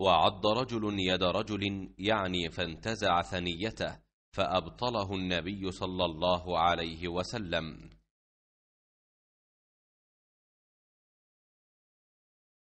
وعض رجل يد رجل يعني فانتزع ثنيته فأبطله النبي صلى الله عليه وسلم